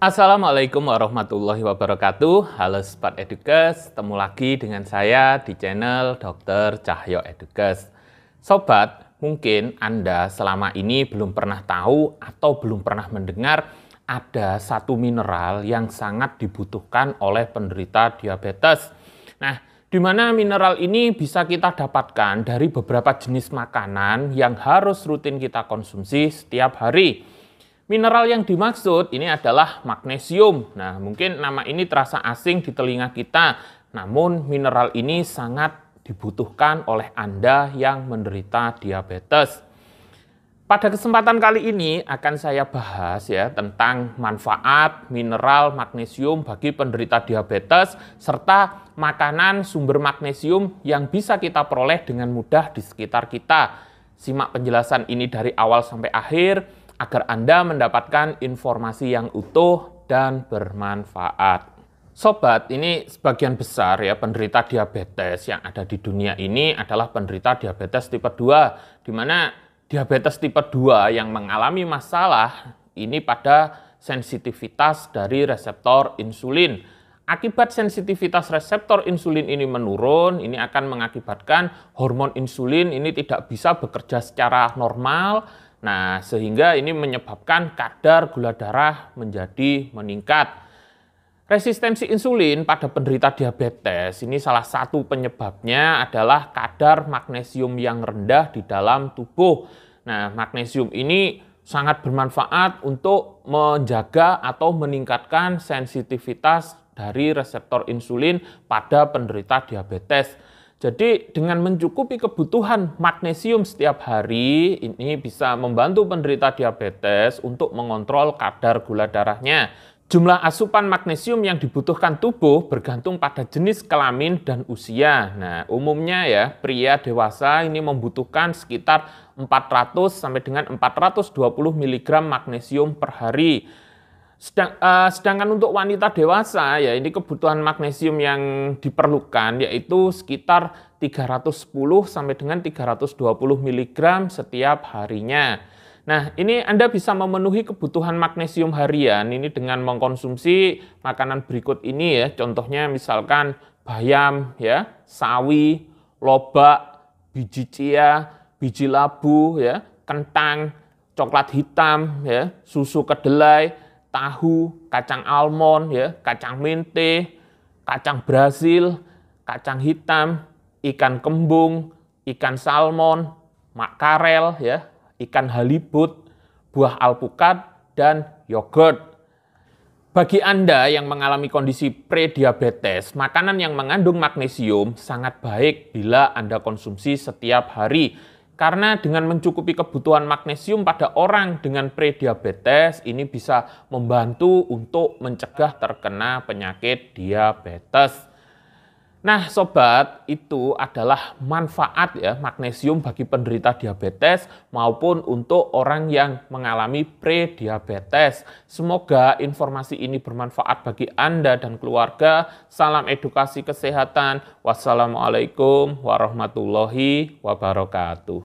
Assalamualaikum warahmatullahi wabarakatuh. Halo sobat Edukes, ketemu lagi dengan saya di channel Dr. Cahyo Edukes. Sobat, mungkin Anda selama ini belum pernah tahu atau belum pernah mendengar ada satu mineral yang sangat dibutuhkan oleh penderita diabetes. Nah, di mana mineral ini bisa kita dapatkan dari beberapa jenis makanan yang harus rutin kita konsumsi setiap hari. Mineral yang dimaksud ini adalah magnesium. Nah, mungkin nama ini terasa asing di telinga kita, namun mineral ini sangat dibutuhkan oleh Anda yang menderita diabetes. Pada kesempatan kali ini akan saya bahas ya tentang manfaat mineral magnesium bagi penderita diabetes serta makanan sumber magnesium yang bisa kita peroleh dengan mudah di sekitar kita. Simak penjelasan ini dari awal sampai akhir agar Anda mendapatkan informasi yang utuh dan bermanfaat. Sobat, ini sebagian besar ya penderita diabetes yang ada di dunia ini adalah penderita diabetes tipe 2, di mana diabetes tipe 2 yang mengalami masalah ini pada sensitivitas dari reseptor insulin. Akibat sensitivitas reseptor insulin ini menurun, ini akan mengakibatkan hormon insulin ini tidak bisa bekerja secara normal Nah, sehingga ini menyebabkan kadar gula darah menjadi meningkat. Resistensi insulin pada penderita diabetes ini salah satu penyebabnya adalah kadar magnesium yang rendah di dalam tubuh. Nah, magnesium ini sangat bermanfaat untuk menjaga atau meningkatkan sensitivitas dari reseptor insulin pada penderita diabetes. Jadi dengan mencukupi kebutuhan magnesium setiap hari ini bisa membantu penderita diabetes untuk mengontrol kadar gula darahnya. Jumlah asupan magnesium yang dibutuhkan tubuh bergantung pada jenis kelamin dan usia. Nah, umumnya ya pria dewasa ini membutuhkan sekitar 400 sampai dengan 420 mg magnesium per hari. Sedang, uh, sedangkan untuk wanita dewasa ya ini kebutuhan magnesium yang diperlukan yaitu sekitar 310 sampai dengan 320 mg setiap harinya. Nah, ini Anda bisa memenuhi kebutuhan magnesium harian ini dengan mengkonsumsi makanan berikut ini ya. Contohnya misalkan bayam ya, sawi, lobak, biji chia, biji labu ya, kentang, coklat hitam ya, susu kedelai tahu, kacang almond, ya, kacang mente, kacang brazil, kacang hitam, ikan kembung, ikan salmon, makarel, ya, ikan halibut, buah alpukat, dan yogurt. Bagi Anda yang mengalami kondisi prediabetes, makanan yang mengandung magnesium sangat baik bila Anda konsumsi setiap hari karena dengan mencukupi kebutuhan magnesium pada orang dengan prediabetes ini bisa membantu untuk mencegah terkena penyakit diabetes. Nah, sobat, itu adalah manfaat ya magnesium bagi penderita diabetes maupun untuk orang yang mengalami prediabetes. Semoga informasi ini bermanfaat bagi Anda dan keluarga. Salam edukasi kesehatan. Wassalamualaikum warahmatullahi wabarakatuh.